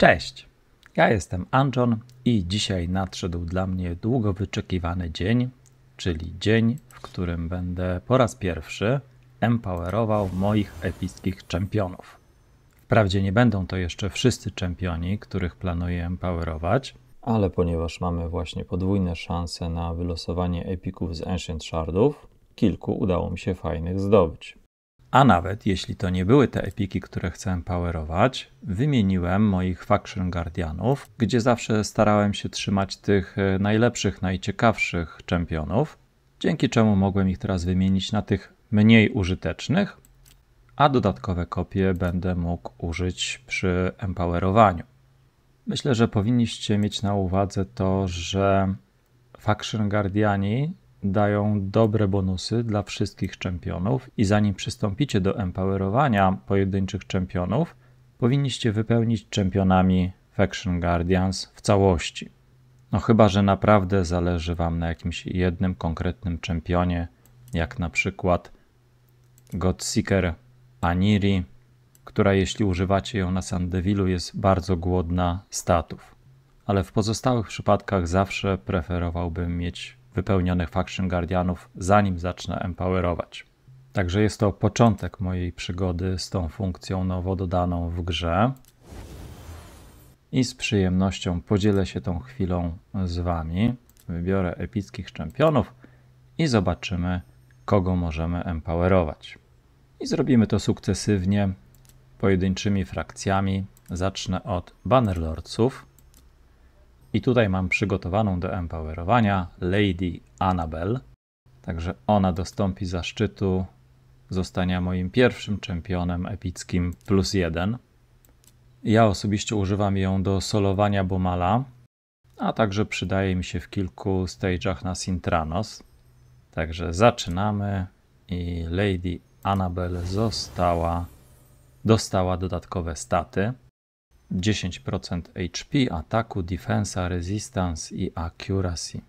Cześć, ja jestem Anton i dzisiaj nadszedł dla mnie długo wyczekiwany dzień, czyli dzień, w którym będę po raz pierwszy empowerował moich epickich czempionów. Wprawdzie nie będą to jeszcze wszyscy czempioni, których planuję empowerować, ale ponieważ mamy właśnie podwójne szanse na wylosowanie epików z Ancient Shardów, kilku udało mi się fajnych zdobyć. A nawet jeśli to nie były te epiki, które chcę powerować, wymieniłem moich faction guardianów, gdzie zawsze starałem się trzymać tych e, najlepszych, najciekawszych czempionów, dzięki czemu mogłem ich teraz wymienić na tych mniej użytecznych, a dodatkowe kopie będę mógł użyć przy empowerowaniu. Myślę, że powinniście mieć na uwadze to, że faction guardiani dają dobre bonusy dla wszystkich czempionów i zanim przystąpicie do empowerowania pojedynczych czempionów, powinniście wypełnić czempionami Faction Guardians w całości. No chyba, że naprawdę zależy Wam na jakimś jednym konkretnym czempionie, jak na przykład Godseeker Aniri, która jeśli używacie ją na Sandevilu jest bardzo głodna statów. Ale w pozostałych przypadkach zawsze preferowałbym mieć wypełnionych faction guardianów, zanim zacznę empowerować. Także jest to początek mojej przygody z tą funkcją nowo dodaną w grze. I z przyjemnością podzielę się tą chwilą z Wami. Wybiorę epickich czempionów i zobaczymy, kogo możemy empowerować. I zrobimy to sukcesywnie, pojedynczymi frakcjami. Zacznę od Bannerlordców. I tutaj mam przygotowaną do empowerowania Lady Annabel. Także ona dostąpi zaszczytu zostania moim pierwszym czempionem epickim plus jeden. Ja osobiście używam ją do solowania Bomala, a także przydaje mi się w kilku stage'ach na Sintranos. Także zaczynamy i Lady Annabel została, dostała dodatkowe staty. 10% HP, ataku, defensa, resistance i accuracy.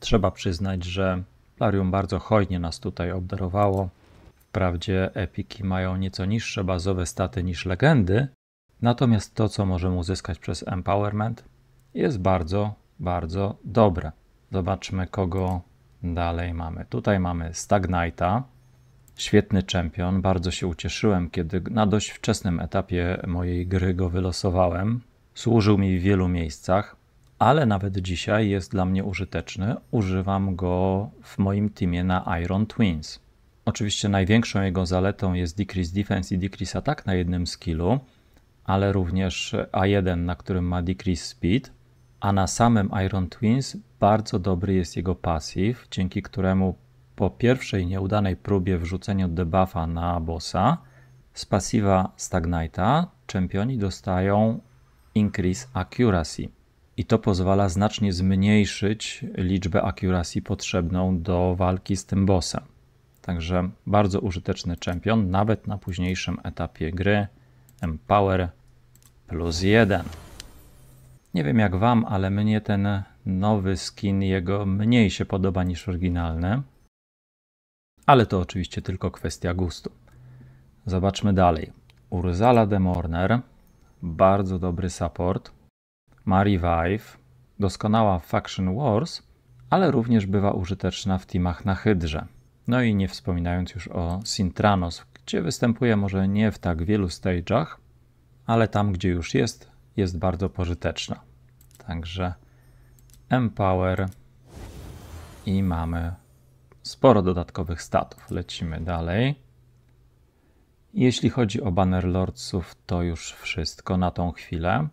Trzeba przyznać, że Plarium bardzo hojnie nas tutaj obdarowało. Wprawdzie epiki mają nieco niższe bazowe staty niż legendy, natomiast to, co możemy uzyskać przez empowerment, jest bardzo, bardzo dobre. Zobaczmy, kogo dalej mamy. Tutaj mamy Stagnita. Świetny czempion, bardzo się ucieszyłem, kiedy na dość wczesnym etapie mojej gry go wylosowałem. Służył mi w wielu miejscach, ale nawet dzisiaj jest dla mnie użyteczny. Używam go w moim teamie na Iron Twins. Oczywiście największą jego zaletą jest Decrease Defense i Decrease Attack na jednym skillu, ale również A1, na którym ma Decrease Speed, a na samym Iron Twins bardzo dobry jest jego pasyw, dzięki któremu po pierwszej nieudanej próbie wrzucenia debuffa na bossa z pasiwa Stagnite'a czempioni dostają Increase Accuracy i to pozwala znacznie zmniejszyć liczbę accuracy potrzebną do walki z tym bossem. Także bardzo użyteczny czempion, nawet na późniejszym etapie gry. Empower plus 1. Nie wiem jak wam, ale mnie ten nowy skin jego mniej się podoba niż oryginalny ale to oczywiście tylko kwestia gustu. Zobaczmy dalej. Urzala de Morner, bardzo dobry support. Mary Vive, doskonała w Faction Wars, ale również bywa użyteczna w teamach na Hydrze. No i nie wspominając już o Sintranos, gdzie występuje może nie w tak wielu stage'ach, ale tam gdzie już jest, jest bardzo pożyteczna. Także Empower i mamy sporo dodatkowych statów. Lecimy dalej. Jeśli chodzi o banner lordsów, to już wszystko na tą chwilę.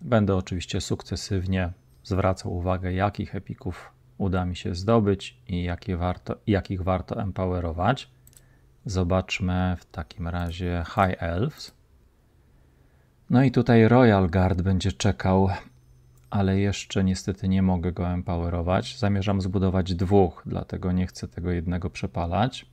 Będę oczywiście sukcesywnie zwracał uwagę, jakich epików uda mi się zdobyć i jakie warto, jakich warto empowerować. Zobaczmy w takim razie High Elves. No i tutaj Royal Guard będzie czekał ale jeszcze niestety nie mogę go empowerować. Zamierzam zbudować dwóch, dlatego nie chcę tego jednego przepalać.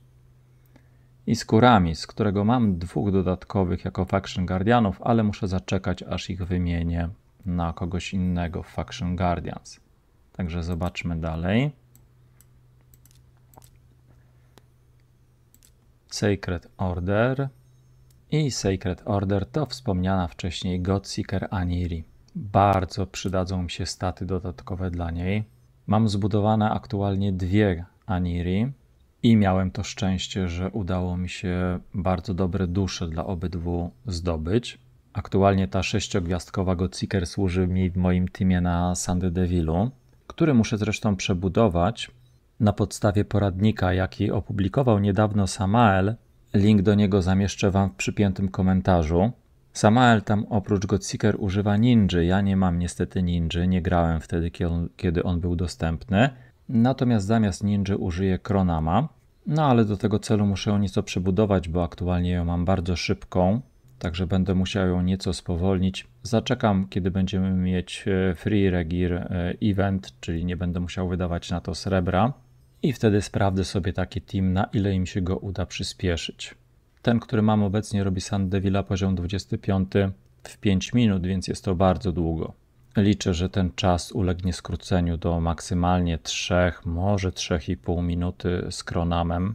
I skórami, z którego mam dwóch dodatkowych jako faction guardianów, ale muszę zaczekać aż ich wymienię na kogoś innego w faction guardians. Także zobaczmy dalej. Sacred Order i Sacred Order to wspomniana wcześniej Godseeker Aniri. Bardzo przydadzą mi się staty dodatkowe dla niej. Mam zbudowane aktualnie dwie Aniri i miałem to szczęście, że udało mi się bardzo dobre dusze dla obydwu zdobyć. Aktualnie ta sześciogwiazdkowa Gothiker służy mi w moim teamie na Sandy Devilu, który muszę zresztą przebudować na podstawie poradnika, jaki opublikował niedawno Samael. Link do niego zamieszczę Wam w przypiętym komentarzu. Samael tam oprócz Godseeker używa ninja. Ja nie mam niestety ninja, nie grałem wtedy, kiedy on był dostępny. Natomiast zamiast ninja użyję Kronama. No ale do tego celu muszę ją nieco przebudować, bo aktualnie ją mam bardzo szybką, także będę musiał ją nieco spowolnić. Zaczekam, kiedy będziemy mieć e, Free regear e, Event, czyli nie będę musiał wydawać na to srebra. I wtedy sprawdzę sobie taki team, na ile im się go uda przyspieszyć. Ten, który mam obecnie robi Devila poziom 25 w 5 minut, więc jest to bardzo długo. Liczę, że ten czas ulegnie skróceniu do maksymalnie 3, może 3,5 minuty z kronamem.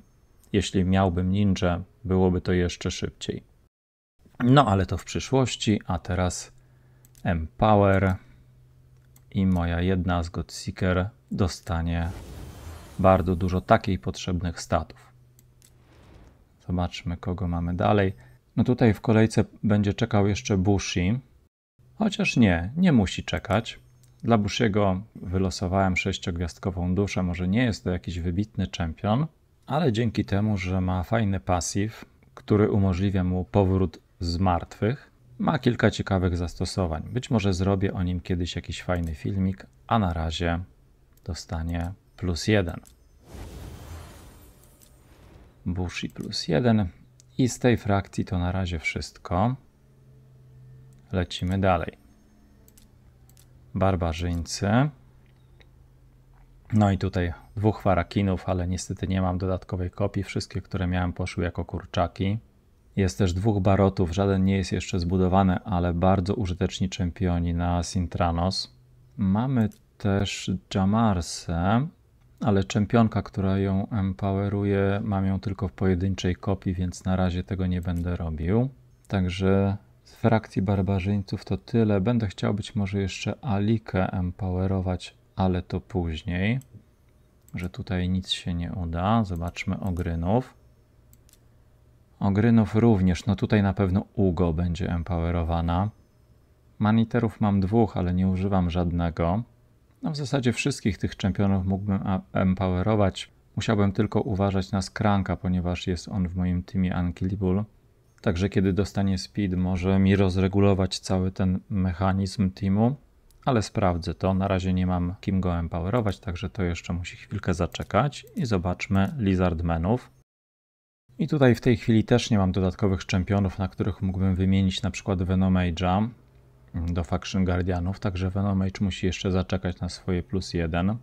Jeśli miałbym ninja, byłoby to jeszcze szybciej. No ale to w przyszłości, a teraz Empower i moja jedna z Godseeker dostanie bardzo dużo takiej potrzebnych statów. Zobaczmy, kogo mamy dalej. No tutaj w kolejce będzie czekał jeszcze Bushi. Chociaż nie, nie musi czekać. Dla Bushiego wylosowałem sześciogwiazdkową duszę. Może nie jest to jakiś wybitny czempion, ale dzięki temu, że ma fajny pasyw, który umożliwia mu powrót z martwych, ma kilka ciekawych zastosowań. Być może zrobię o nim kiedyś jakiś fajny filmik, a na razie dostanie plus jeden. Bushi plus 1 i z tej frakcji to na razie wszystko. Lecimy dalej. Barbarzyńcy. No i tutaj dwóch farakinów, ale niestety nie mam dodatkowej kopii. Wszystkie, które miałem, poszły jako kurczaki. Jest też dwóch barotów, żaden nie jest jeszcze zbudowany, ale bardzo użyteczni czempioni na Sintranos. Mamy też Jamarsę, ale czempionka, która ją empoweruje, mam ją tylko w pojedynczej kopii, więc na razie tego nie będę robił. Także z frakcji barbarzyńców to tyle. Będę chciał być może jeszcze Alikę empowerować, ale to później. Że tutaj nic się nie uda. Zobaczmy Ogrynów. Ogrynów również. No tutaj na pewno Ugo będzie empowerowana. Maniterów mam dwóch, ale nie używam żadnego. No w zasadzie wszystkich tych czempionów mógłbym empowerować. Musiałbym tylko uważać na Skranka, ponieważ jest on w moim teamie unkillable. Także kiedy dostanie speed, może mi rozregulować cały ten mechanizm teamu, ale sprawdzę to. Na razie nie mam kim go empowerować, także to jeszcze musi chwilkę zaczekać i zobaczmy Lizardmenów. I tutaj w tej chwili też nie mam dodatkowych czempionów, na których mógłbym wymienić na przykład Venomage'a do Faction Guardianów, także Venomage musi jeszcze zaczekać na swoje plus jeden.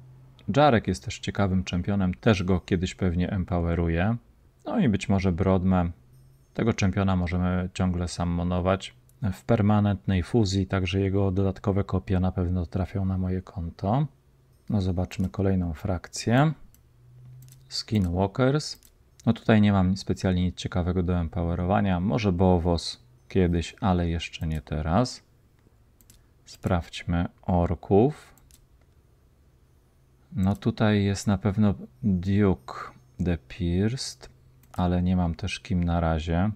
Jarek jest też ciekawym czempionem, też go kiedyś pewnie empoweruje. No i być może Brodme. Tego czempiona możemy ciągle sammonować. W permanentnej fuzji, także jego dodatkowe kopie na pewno trafią na moje konto. No zobaczmy kolejną frakcję. Skinwalkers. No tutaj nie mam specjalnie nic ciekawego do empowerowania. Może Bowos kiedyś, ale jeszcze nie teraz. Sprawdźmy orków. No tutaj jest na pewno Duke the Pierced, ale nie mam też kim na razie.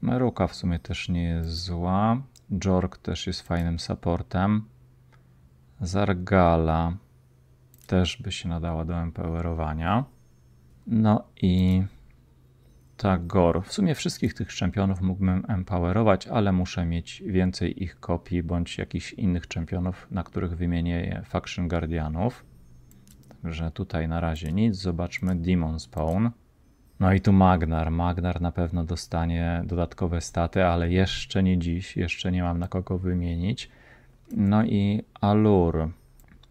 Meruka w sumie też nie jest zła. Jork też jest fajnym supportem. Zargala też by się nadała do empowerowania. No i Tagor. W sumie wszystkich tych czempionów mógłbym empowerować, ale muszę mieć więcej ich kopii bądź jakichś innych czempionów, na których wymienię Faction Guardianów. Także tutaj na razie nic. Zobaczmy Demon Spawn. No i tu Magnar. Magnar na pewno dostanie dodatkowe staty, ale jeszcze nie dziś, jeszcze nie mam na kogo wymienić. No i Alur.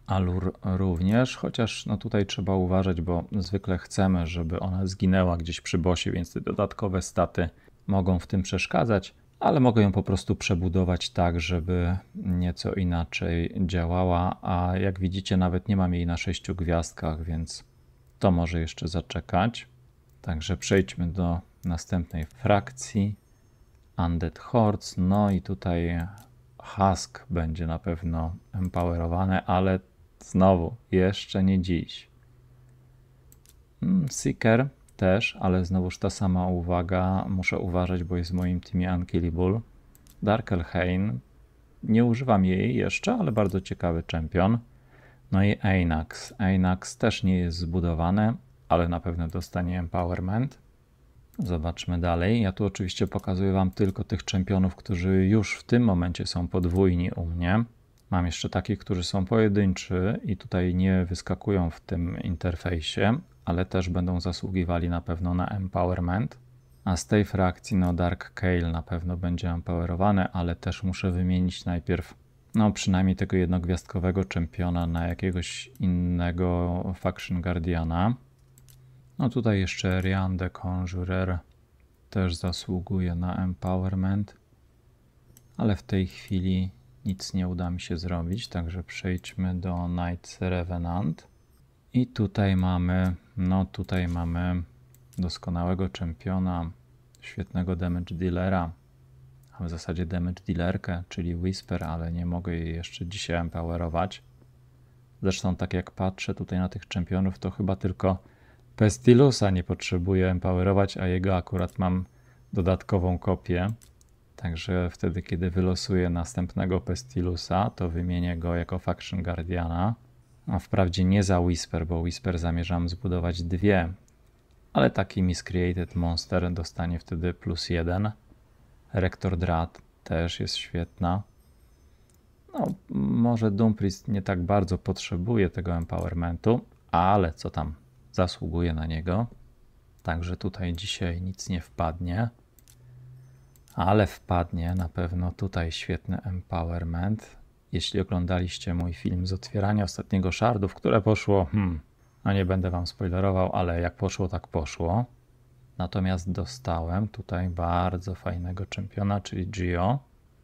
Alur również, chociaż no tutaj trzeba uważać, bo zwykle chcemy, żeby ona zginęła gdzieś przy bosie, więc te dodatkowe staty mogą w tym przeszkadzać, ale mogę ją po prostu przebudować tak, żeby nieco inaczej działała, a jak widzicie nawet nie mam jej na sześciu gwiazdkach, więc to może jeszcze zaczekać. Także przejdźmy do następnej frakcji. Undead Hordes, no i tutaj Husk będzie na pewno empowerowane, ale Znowu, jeszcze nie dziś. Hmm, Seeker też, ale znowuż ta sama uwaga. Muszę uważać, bo jest w moim teamie Unkillable. Darkelhain. Nie używam jej jeszcze, ale bardzo ciekawy czempion. No i Ainax. Ainax też nie jest zbudowany, ale na pewno dostanie Empowerment. Zobaczmy dalej. Ja tu oczywiście pokazuję Wam tylko tych czempionów, którzy już w tym momencie są podwójni u mnie. Mam jeszcze takich, którzy są pojedynczy i tutaj nie wyskakują w tym interfejsie, ale też będą zasługiwali na pewno na empowerment. A z tej frakcji, no Dark Kale na pewno będzie empowerowany, ale też muszę wymienić najpierw, no przynajmniej tego jednogwiazdkowego czempiona na jakiegoś innego Faction Guardiana. No tutaj jeszcze Rian the Conjurer też zasługuje na empowerment, ale w tej chwili nic nie uda mi się zrobić, także przejdźmy do Night Revenant. I tutaj mamy, no tutaj mamy doskonałego czempiona, świetnego damage dealera, a w zasadzie damage dealerkę, czyli Whisper, ale nie mogę jej jeszcze dzisiaj empowerować. Zresztą tak jak patrzę tutaj na tych czempionów, to chyba tylko Pestilusa nie potrzebuję empowerować, a jego akurat mam dodatkową kopię. Także wtedy, kiedy wylosuję następnego Pestilusa, to wymienię go jako Faction Guardiana. A wprawdzie nie za Whisper, bo Whisper zamierzam zbudować dwie, ale taki Miscreated Monster dostanie wtedy plus jeden. Rektor Drat też jest świetna. No, może Dumpris nie tak bardzo potrzebuje tego empowermentu, ale co tam, zasługuje na niego. Także tutaj dzisiaj nic nie wpadnie ale wpadnie na pewno tutaj świetny empowerment. Jeśli oglądaliście mój film z otwierania ostatniego w które poszło, hmm, no nie będę wam spoilerował, ale jak poszło, tak poszło. Natomiast dostałem tutaj bardzo fajnego czempiona, czyli Gio.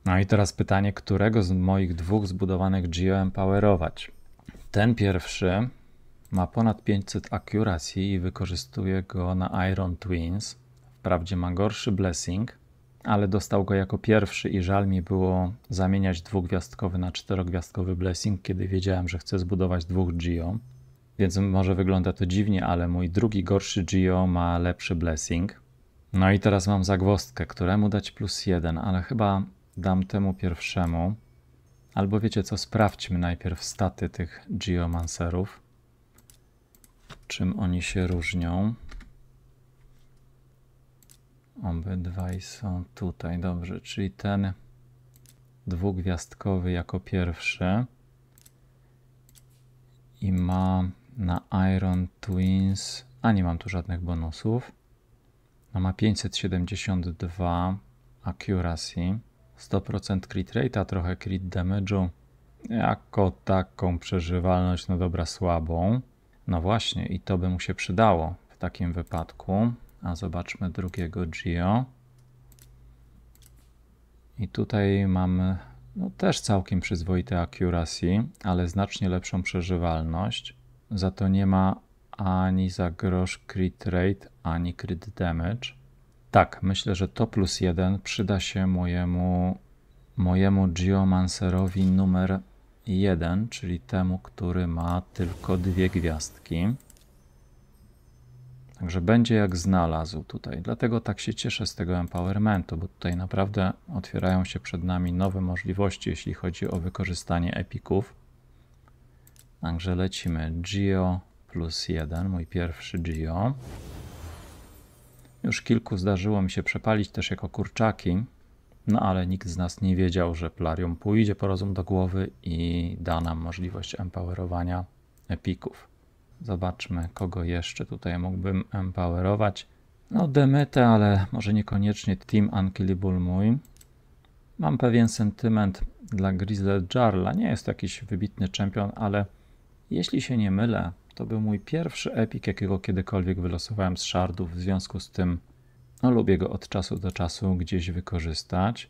No i teraz pytanie, którego z moich dwóch zbudowanych Gio empowerować? Ten pierwszy ma ponad 500 akuracji i wykorzystuje go na Iron Twins. Wprawdzie ma gorszy blessing, ale dostał go jako pierwszy i żal mi było zamieniać dwugwiazdkowy na czterogwiazdkowy blessing, kiedy wiedziałem, że chcę zbudować dwóch Gio. Więc może wygląda to dziwnie, ale mój drugi gorszy Gio ma lepszy blessing. No i teraz mam zagwostkę, któremu dać plus jeden, ale chyba dam temu pierwszemu. Albo wiecie co, sprawdźmy najpierw staty tych geomancerów. Czym oni się różnią. Obydwaj są tutaj, dobrze, czyli ten dwugwiazdkowy jako pierwszy i ma na Iron Twins, a nie mam tu żadnych bonusów. No ma 572 accuracy, 100% crit rate, a trochę crit damage'u, jako taką przeżywalność, no dobra, słabą. No właśnie, i to by mu się przydało w takim wypadku. A zobaczmy drugiego Gio. I tutaj mamy no, też całkiem przyzwoite accuracy, ale znacznie lepszą przeżywalność. Za to nie ma ani za grosz crit rate, ani crit damage. Tak, myślę, że to plus jeden przyda się mojemu, mojemu geomancerowi numer jeden, czyli temu, który ma tylko dwie gwiazdki. Także będzie jak znalazł tutaj. Dlatego tak się cieszę z tego empowermentu, bo tutaj naprawdę otwierają się przed nami nowe możliwości, jeśli chodzi o wykorzystanie epików. Także lecimy Geo plus 1, mój pierwszy Geo. Już kilku zdarzyło mi się przepalić też jako kurczaki, no ale nikt z nas nie wiedział, że Plarium pójdzie po rozum do głowy i da nam możliwość empowerowania epików. Zobaczmy, kogo jeszcze tutaj mógłbym empowerować. No, Demetę, ale może niekoniecznie Team Unkillable mój. Mam pewien sentyment dla Grizzly Jarla. Nie jest to jakiś wybitny czempion, ale jeśli się nie mylę, to był mój pierwszy epik, jakiego kiedykolwiek wylosowałem z shardów. W związku z tym no, lubię go od czasu do czasu gdzieś wykorzystać.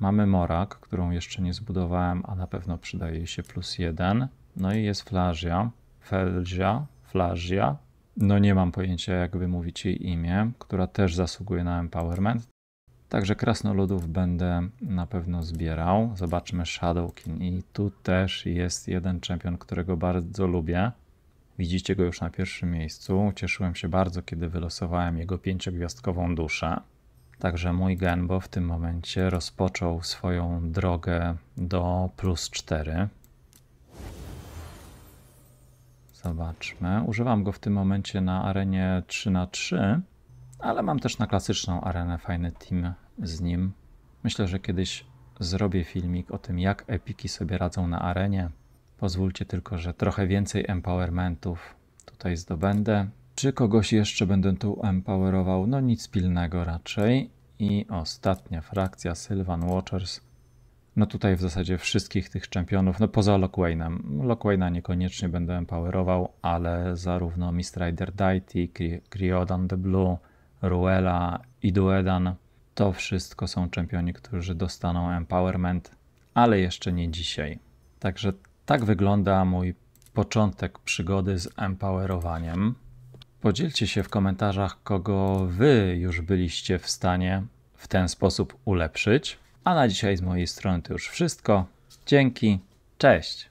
Mamy Morak, którą jeszcze nie zbudowałem, a na pewno przydaje się plus jeden. No i jest Flagia. Felzia, Flazia. no nie mam pojęcia jak wymówić jej imię, która też zasługuje na empowerment. Także krasnoludów będę na pewno zbierał. Zobaczmy Shadowkin i tu też jest jeden czempion, którego bardzo lubię. Widzicie go już na pierwszym miejscu. Cieszyłem się bardzo, kiedy wylosowałem jego pięciogwiazdkową duszę. Także mój Genbo w tym momencie rozpoczął swoją drogę do plus 4. Zobaczmy. Używam go w tym momencie na arenie 3 na 3 ale mam też na klasyczną arenę fajny team z nim. Myślę, że kiedyś zrobię filmik o tym, jak epiki sobie radzą na arenie. Pozwólcie tylko, że trochę więcej empowermentów tutaj zdobędę. Czy kogoś jeszcze będę tu empowerował? No nic pilnego raczej. I ostatnia frakcja, Sylvan Watchers. No tutaj w zasadzie wszystkich tych czempionów, no poza Lockwainem. Lockwaina niekoniecznie będę empowerował, ale zarówno Mistrider Dighty, Criodan the Blue, Ruela i Duedan to wszystko są czempioni, którzy dostaną empowerment, ale jeszcze nie dzisiaj. Także tak wygląda mój początek przygody z empowerowaniem. Podzielcie się w komentarzach, kogo wy już byliście w stanie w ten sposób ulepszyć. A na dzisiaj z mojej strony to już wszystko. Dzięki, cześć!